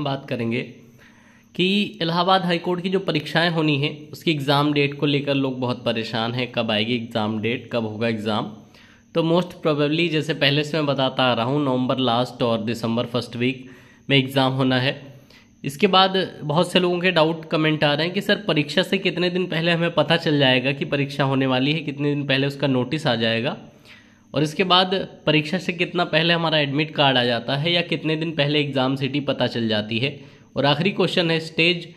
हम बात करेंगे कि इलाहाबाद हाई कोर्ट की जो परीक्षाएं होनी हैं उसकी एग्ज़ाम डेट को लेकर लोग बहुत परेशान हैं कब आएगी एग्ज़ाम डेट कब होगा एग्ज़ाम तो मोस्ट प्रोबेबली जैसे पहले से मैं बताता आ रहा हूँ नवंबर लास्ट और दिसंबर फर्स्ट वीक में एग्ज़ाम होना है इसके बाद बहुत से लोगों के डाउट कमेंट आ रहे हैं कि सर परीक्षा से कितने दिन पहले हमें पता चल जाएगा कि परीक्षा होने वाली है कितने दिन पहले उसका नोटिस आ जाएगा और इसके बाद परीक्षा से कितना पहले हमारा एडमिट कार्ड आ जाता है या कितने दिन पहले एग्ज़ाम सिटी पता चल जाती है और आखिरी क्वेश्चन है स्टेज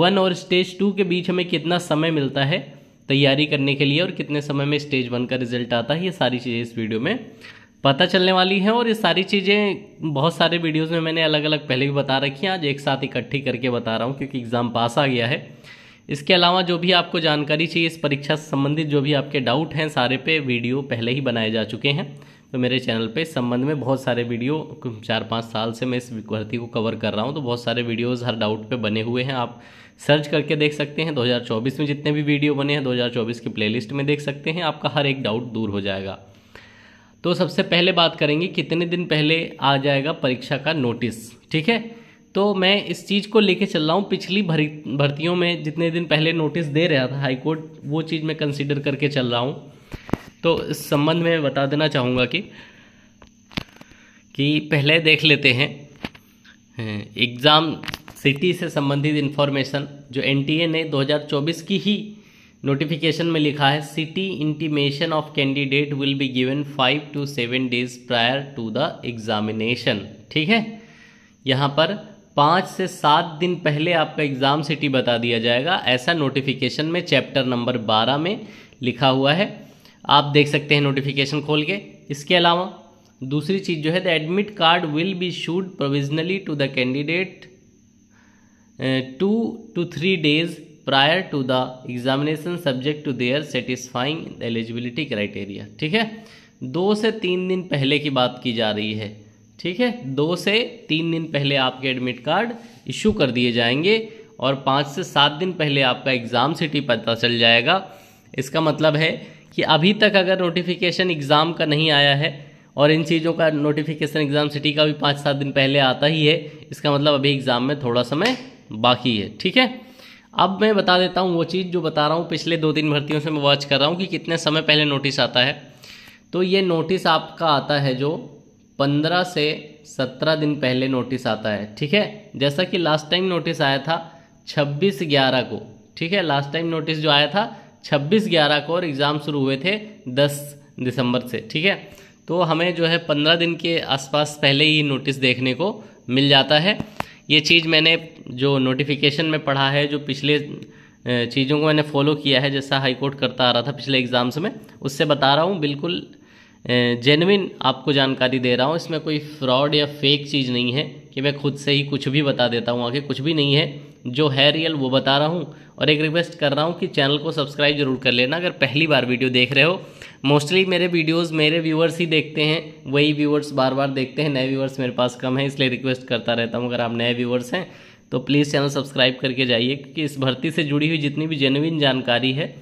वन और स्टेज टू के बीच हमें कितना समय मिलता है तैयारी करने के लिए और कितने समय में स्टेज वन का रिजल्ट आता है ये सारी चीज़ें इस वीडियो में पता चलने वाली हैं और ये सारी चीज़ें बहुत सारे वीडियोज़ में मैंने अलग अलग पहले भी बता रखी हैं आज एक साथ इकट्ठी करके बता रहा हूँ क्योंकि एग्ज़ाम पास आ गया है इसके अलावा जो भी आपको जानकारी चाहिए इस परीक्षा से संबंधित जो भी आपके डाउट हैं सारे पे वीडियो पहले ही बनाए जा चुके हैं तो मेरे चैनल पे इस संबंध में बहुत सारे वीडियो चार पाँच साल से मैं इस भर्ती को कवर कर रहा हूँ तो बहुत सारे वीडियोज़ हर डाउट पे बने हुए हैं आप सर्च करके देख सकते हैं 2024 में जितने भी वीडियो बने हैं 2024 की प्लेलिस्ट में देख सकते हैं आपका हर एक डाउट दूर हो जाएगा तो सबसे पहले बात करेंगे कितने दिन पहले आ जाएगा परीक्षा का नोटिस ठीक है तो मैं इस चीज़ को लेके चल रहा हूँ पिछली भरी भर्तियों में जितने दिन पहले नोटिस दे रहा था हाईकोर्ट वो चीज़ मैं कंसिडर करके चल रहा हूँ तो इस संबंध में बता देना चाहूँगा कि कि पहले देख लेते हैं एग्ज़ाम सिटी से संबंधित इन्फॉर्मेशन जो एनटीए ने 2024 की ही नोटिफिकेशन में लिखा है city intimation of candidate will be given five to seven days prior to the examination ठीक है यहाँ पर पाँच से सात दिन पहले आपका एग्ज़ाम सिटी बता दिया जाएगा ऐसा नोटिफिकेशन में चैप्टर नंबर बारह में लिखा हुआ है आप देख सकते हैं नोटिफिकेशन खोल के इसके अलावा दूसरी चीज़ जो है the admit card will be issued provisionally to the candidate two to three days prior to the examination subject to their satisfying eligibility criteria ठीक है दो से तीन दिन पहले की बात की जा रही है ठीक है दो से तीन दिन पहले आपके एडमिट कार्ड इशू कर दिए जाएंगे और पाँच से सात दिन पहले आपका एग्ज़ाम सिटी पता चल जाएगा इसका मतलब है कि अभी तक अगर नोटिफिकेशन एग्ज़ाम का नहीं आया है और इन चीज़ों का नोटिफिकेशन एग्ज़ाम सिटी का भी पाँच सात दिन पहले आता ही है इसका मतलब अभी एग्ज़ाम में थोड़ा समय बाकी है ठीक है अब मैं बता देता हूँ वो चीज़ जो बता रहा हूँ पिछले दो तीन भर्तियों से मैं वॉच कर रहा हूँ कि कितने समय पहले नोटिस आता है तो ये नोटिस आपका आता है जो पंद्रह से सत्रह दिन पहले नोटिस आता है ठीक है जैसा कि लास्ट टाइम नोटिस आया था छब्बीस ग्यारह को ठीक है लास्ट टाइम नोटिस जो आया था छब्बीस ग्यारह को और एग्ज़ाम शुरू हुए थे दस दिसंबर से ठीक है तो हमें जो है पंद्रह दिन के आसपास पहले ही नोटिस देखने को मिल जाता है ये चीज़ मैंने जो नोटिफिकेशन में पढ़ा है जो पिछले चीज़ों को मैंने फॉलो किया है जैसा हाईकोर्ट करता आ रहा था पिछले एग्ज़ाम्स में उससे बता रहा हूँ बिल्कुल जेनविन आपको जानकारी दे रहा हूँ इसमें कोई फ्रॉड या फेक चीज़ नहीं है कि मैं खुद से ही कुछ भी बता देता हूँ आगे कुछ भी नहीं है जो है रियल वो बता रहा हूँ और एक रिक्वेस्ट कर रहा हूँ कि चैनल को सब्सक्राइब जरूर कर लेना अगर पहली बार वीडियो देख रहे हो मोस्टली मेरे वीडियोस मेरे व्यूवर्स ही देखते हैं वही व्यूवर्स बार बार देखते हैं नए व्यूवर्स मेरे पास कम है इसलिए रिक्वेस्ट करता रहता हूँ अगर आप नए व्यूवर्स हैं तो प्लीज़ चैनल सब्सक्राइब करके जाइए क्योंकि इस भर्ती से जुड़ी हुई जितनी भी जेनविन जानकारी है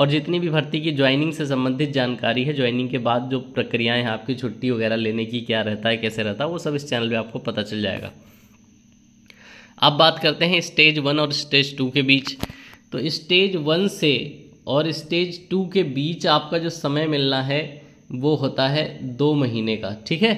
और जितनी भी भर्ती की ज्वाइनिंग से संबंधित जानकारी है ज्वाइनिंग के बाद जो प्रक्रियाएँ हैं आपकी छुट्टी वगैरह लेने की क्या रहता है कैसे रहता है वो सब इस चैनल पर आपको पता चल जाएगा अब बात करते हैं स्टेज वन और स्टेज टू के बीच तो स्टेज वन से और स्टेज टू के बीच आपका जो समय मिलना है वो होता है दो महीने का ठीक है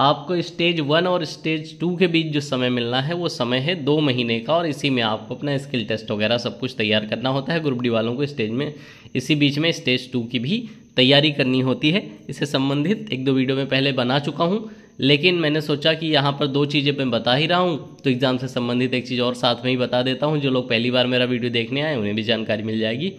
आपको स्टेज वन और स्टेज टू के बीच जो समय मिलना है वो समय है दो महीने का और इसी में आपको अपना स्किल टेस्ट वगैरह सब कुछ तैयार करना होता है ग्रुप डी वालों को स्टेज में इसी बीच में स्टेज टू की भी तैयारी करनी होती है इससे संबंधित एक दो वीडियो में पहले बना चुका हूँ लेकिन मैंने सोचा कि यहाँ पर दो चीज़ें मैं बता ही रहा हूँ तो एग्ज़ाम से संबंधित एक चीज़ और साथ में ही बता देता हूँ जो लोग पहली बार मेरा वीडियो देखने आए उन्हें भी जानकारी मिल जाएगी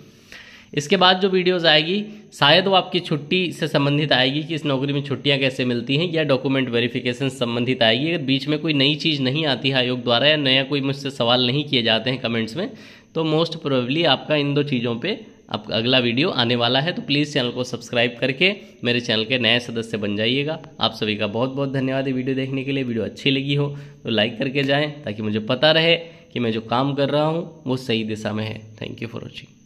इसके बाद जो वीडियोस आएगी शायद वो आपकी छुट्टी से संबंधित आएगी कि इस नौकरी में छुट्टियां कैसे मिलती हैं या डॉक्यूमेंट वेरिफिकेशन संबंधित आएगी अगर बीच में कोई नई चीज़ नहीं आती है आयोग द्वारा या नया कोई मुझसे सवाल नहीं किए जाते हैं कमेंट्स में तो मोस्ट प्रोबेबली आपका इन दो चीज़ों पर आपका अगला वीडियो आने वाला है तो प्लीज़ चैनल को सब्सक्राइब करके मेरे चैनल के नए सदस्य बन जाइएगा आप सभी का बहुत बहुत धन्यवाद है वीडियो देखने के लिए वीडियो अच्छी लगी हो तो लाइक करके जाएँ ताकि मुझे पता रहे कि मैं जो काम कर रहा हूँ वो सही दिशा में है थैंक यू फॉर वॉचिंग